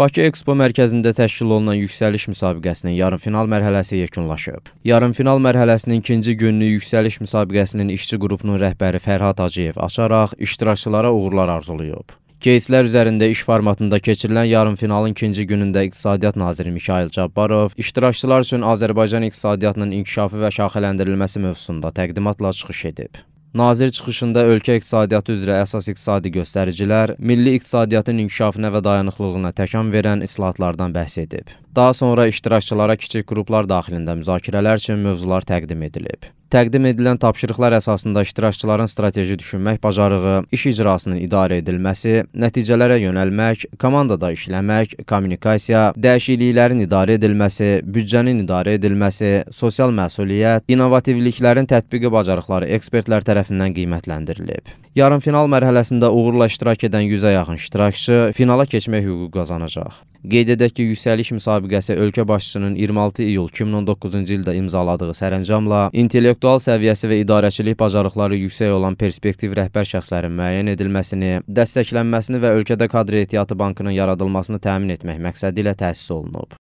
Bakı Ekspo mərkəzində təşkil olunan yüksəliş müsabiqəsinin yarımfinal mərhələsi yekunlaşıb. Yarımfinal mərhələsinin ikinci gününü yüksəliş müsabiqəsinin işçi qrupunun rəhbəri Fərhad Hacıyev açaraq iştirakçılara uğurlar arzulayıb. Keyslər üzərində iş formatında keçirilən yarımfinalın ikinci günündə İqtisadiyyat Naziri Mikayıl Cabbarov iştirakçılar üçün Azərbaycan iqtisadiyyatının inkişafı və şaxələndirilməsi mövzusunda təqdimatla çıxış edib. Nazir çıxışında ölkə iqtisadiyyatı üzrə əsas iqtisadi göstəricilər, milli iqtisadiyyatın inkişafına və dayanıqlılığına təkan verən islahatlardan bəhs edib. Daha sonra iştirakçılara kiçik qruplar daxilində müzakirələr üçün mövzular təqdim edilib. Təqdim edilən tapşırıqlar əsasında iştirakçıların strateji düşünmək bacarığı, iş icrasının idarə edilməsi, nəticələrə yönəlmək, komandada işləmək, kommunikasiya, dəyişikliklərin idarə edilməsi, büdcənin idarə edilməsi, sosial məsuliyyət, innovativliklərin tətbiqi bacarıqları ekspertlər tərəfindən qiymətləndirilib. Yarımfinal mərhələsində uğurla iştirak edən 100-ə yaxın iştirakçı finala keçmək hüququ qazanacaq. Qeyd edək ki, yüksəliş müsabiqəsi ölkə başçısının 26 iyul 2019-cu ildə imzaladığı sərəncamla intellektual səviyyəsi və idarəçilik bacarıqları yüksək olan perspektiv rəhbər şəxslərin müəyyən edilməsini, dəstəklənməsini və ölkədə kadr ehtiyatı bankının yaradılmasını təmin etmək məqsədi ilə təsis olunub.